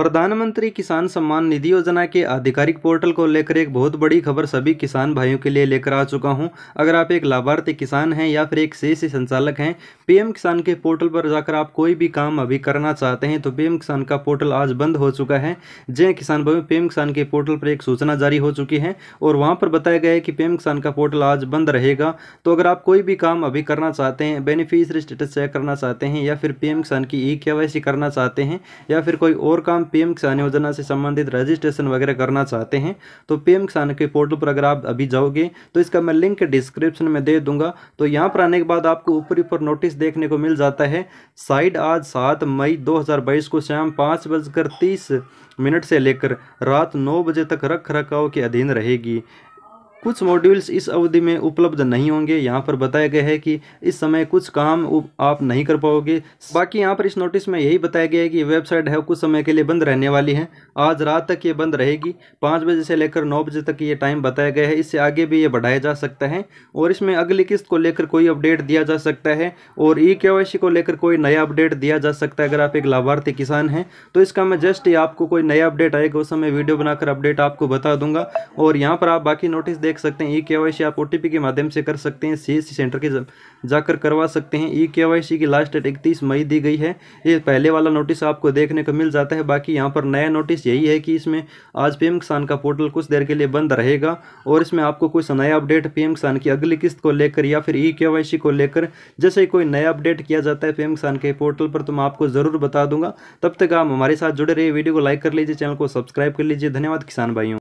प्रधानमंत्री किसान सम्मान निधि योजना के आधिकारिक पोर्टल को लेकर एक बहुत बड़ी खबर सभी किसान भाइयों के लिए लेकर आ चुका हूं अगर आप एक लाभार्थी किसान हैं या फिर एक शेष संचालक हैं पीएम किसान के पोर्टल पर जाकर आप कोई भी काम अभी करना चाहते हैं तो पीएम किसान का पोर्टल आज बंद हो चुका है जय किसान भाई पीएम किसान के पोर्टल पर एक सूचना जारी हो चुकी है और वहाँ पर बताया गया है कि पीएम किसान का पोर्टल आज बंद रहेगा तो अगर आप कोई भी काम अभी करना चाहते हैं बेनिफिशरी स्टेटस चेक करना चाहते हैं या फिर पीएम किसान की ई करना चाहते हैं या फिर कोई और काम पीएम किसान योजना से संबंधित रजिस्ट्रेशन वगैरह करना चाहते हैं तो पीएम किसान के पोर्टल पर अगर आप अभी जाओगे तो इसका मैं लिंक डिस्क्रिप्शन में दे दूंगा तो यहाँ पर आने के बाद आपको ऊपर ऊपर नोटिस देखने को मिल जाता है साइड आज सात मई दो को शाम पाँच बजकर तीस मिनट से लेकर रात नौ बजे तक रख रखाव के अधीन रहेगी कुछ मॉड्यूल्स इस अवधि में उपलब्ध नहीं होंगे यहाँ पर बताया गया है कि इस समय कुछ काम आप नहीं कर पाओगे बाकी यहाँ पर इस नोटिस में यही बताया गया है कि वेबसाइट है कुछ समय के लिए बंद रहने वाली है आज रात तक ये बंद रहेगी पाँच बजे से लेकर नौ बजे तक ये टाइम बताया गया है इससे आगे भी ये बढ़ाया जा सकता है और इसमें अगली किस्त को लेकर कोई अपडेट दिया जा सकता है और ई के को लेकर कोई नया अपडेट दिया जा सकता है अगर आप एक लाभार्थी किसान हैं तो इसका मैं जस्ट आपको कोई नया अपडेट आएगा उस समय वीडियो बनाकर अपडेट आपको बता दूंगा और यहाँ पर आप बाकी नोटिस देख सकते हैं ई के आप ओ के माध्यम से कर सकते हैं सी सेंटर के जाकर करवा सकते हैं ई के की लास्ट डेट इकतीस मई दी गई है ये पहले वाला नोटिस आपको देखने को मिल जाता है बाकी यहाँ पर नया नोटिस यही है कि इसमें आज पीएम किसान का पोर्टल कुछ देर के लिए बंद रहेगा और इसमें आपको कुछ नया अपडेट पीएम किसान की अगली किस्त को लेकर या फिर ई के को लेकर जैसे कोई नया अपडेट किया जाता है पीएम किसान के पोर्टल पर तो मैं आपको ज़रूर बता दूंगा तब तक आप हमारे साथ जुड़े रहिए वीडियो को लाइक कर लीजिए चैनल को सब्सक्राइब कर लीजिए धन्यवाद किसान भाइयों